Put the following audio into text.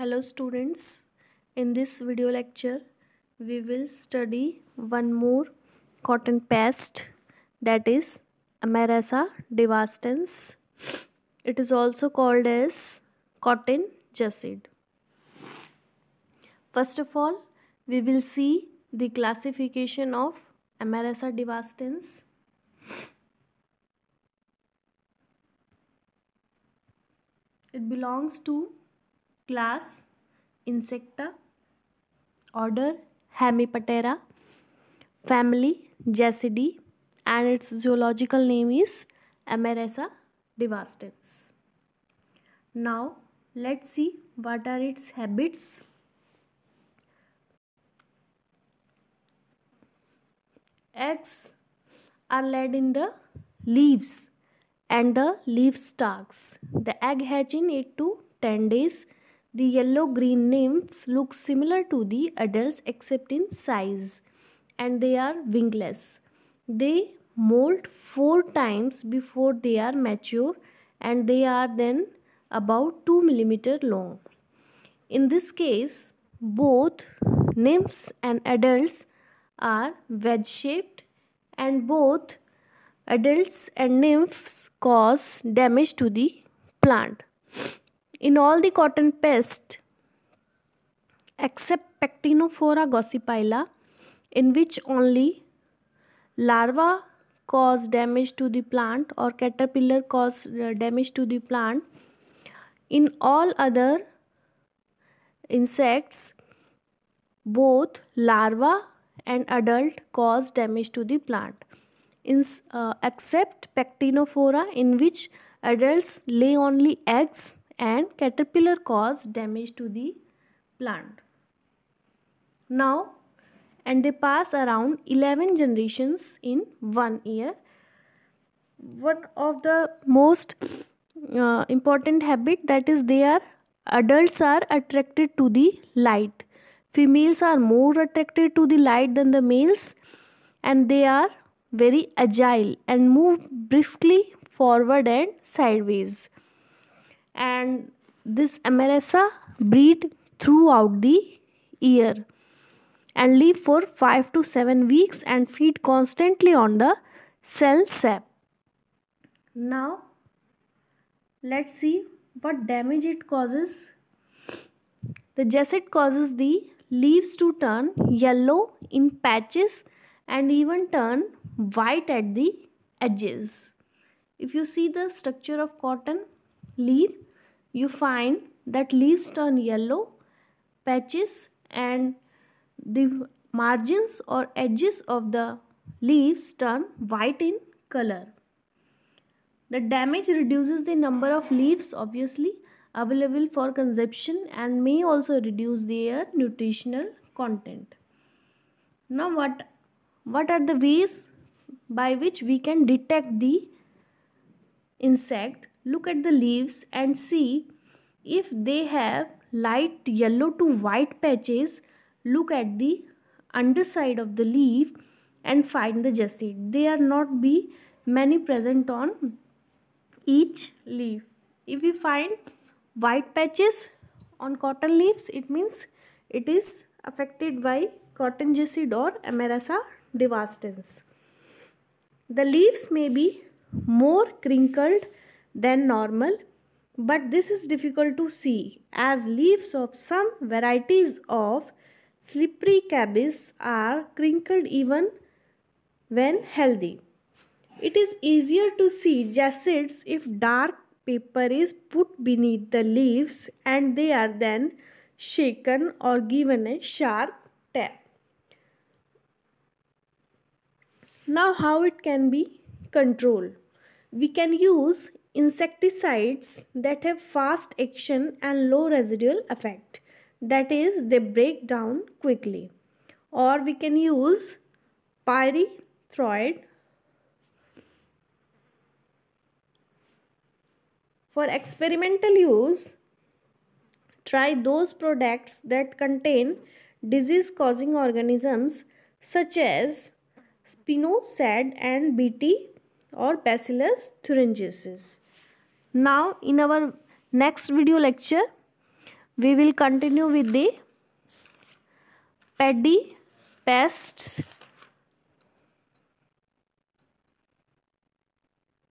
Hello students, in this video lecture we will study one more cotton pest that is Amarasa devastans. It is also called as cotton jacid. First of all, we will see the classification of Amarasa devastans. It belongs to class insecta order hemiptera family jacidae and its zoological name is amarasa devastans now let's see what are its habits eggs are laid in the leaves and the leaf stalks the egg hatching in 8 to 10 days the yellow-green nymphs look similar to the adults except in size and they are wingless. They molt four times before they are mature and they are then about 2 mm long. In this case, both nymphs and adults are wedge-shaped and both adults and nymphs cause damage to the plant. In all the cotton pests, except Pectinophora gossipyla, in which only larva cause damage to the plant or caterpillar cause uh, damage to the plant. In all other insects, both larva and adult cause damage to the plant in, uh, except pectinophora in which adults lay only eggs and caterpillar cause damage to the plant. Now and they pass around 11 generations in one year. One of the most uh, important habit that is they are adults are attracted to the light. Females are more attracted to the light than the males and they are very agile and move briskly forward and sideways and this Amerisa breed throughout the year and live for 5 to 7 weeks and feed constantly on the cell sap. Now let's see what damage it causes. The gesset causes the leaves to turn yellow in patches and even turn white at the edges. If you see the structure of cotton, leaf, you find that leaves turn yellow, patches and the margins or edges of the leaves turn white in color. The damage reduces the number of leaves obviously available for consumption and may also reduce their nutritional content. Now what, what are the ways by which we can detect the insect look at the leaves and see if they have light yellow to white patches look at the underside of the leaf and find the gestate they are not be many present on each leaf if you find white patches on cotton leaves it means it is affected by cotton gestate or amarasa devastans the leaves may be more crinkled than normal but this is difficult to see as leaves of some varieties of slippery cabbage are crinkled even when healthy. It is easier to see jacids if dark paper is put beneath the leaves and they are then shaken or given a sharp tap. Now how it can be controlled? We can use insecticides that have fast action and low residual effect. That is, they break down quickly. Or we can use pyrethroid For experimental use, try those products that contain disease-causing organisms such as spinosad and Bt or Bacillus thuringiensis. Now in our next video lecture we will continue with the paddy pests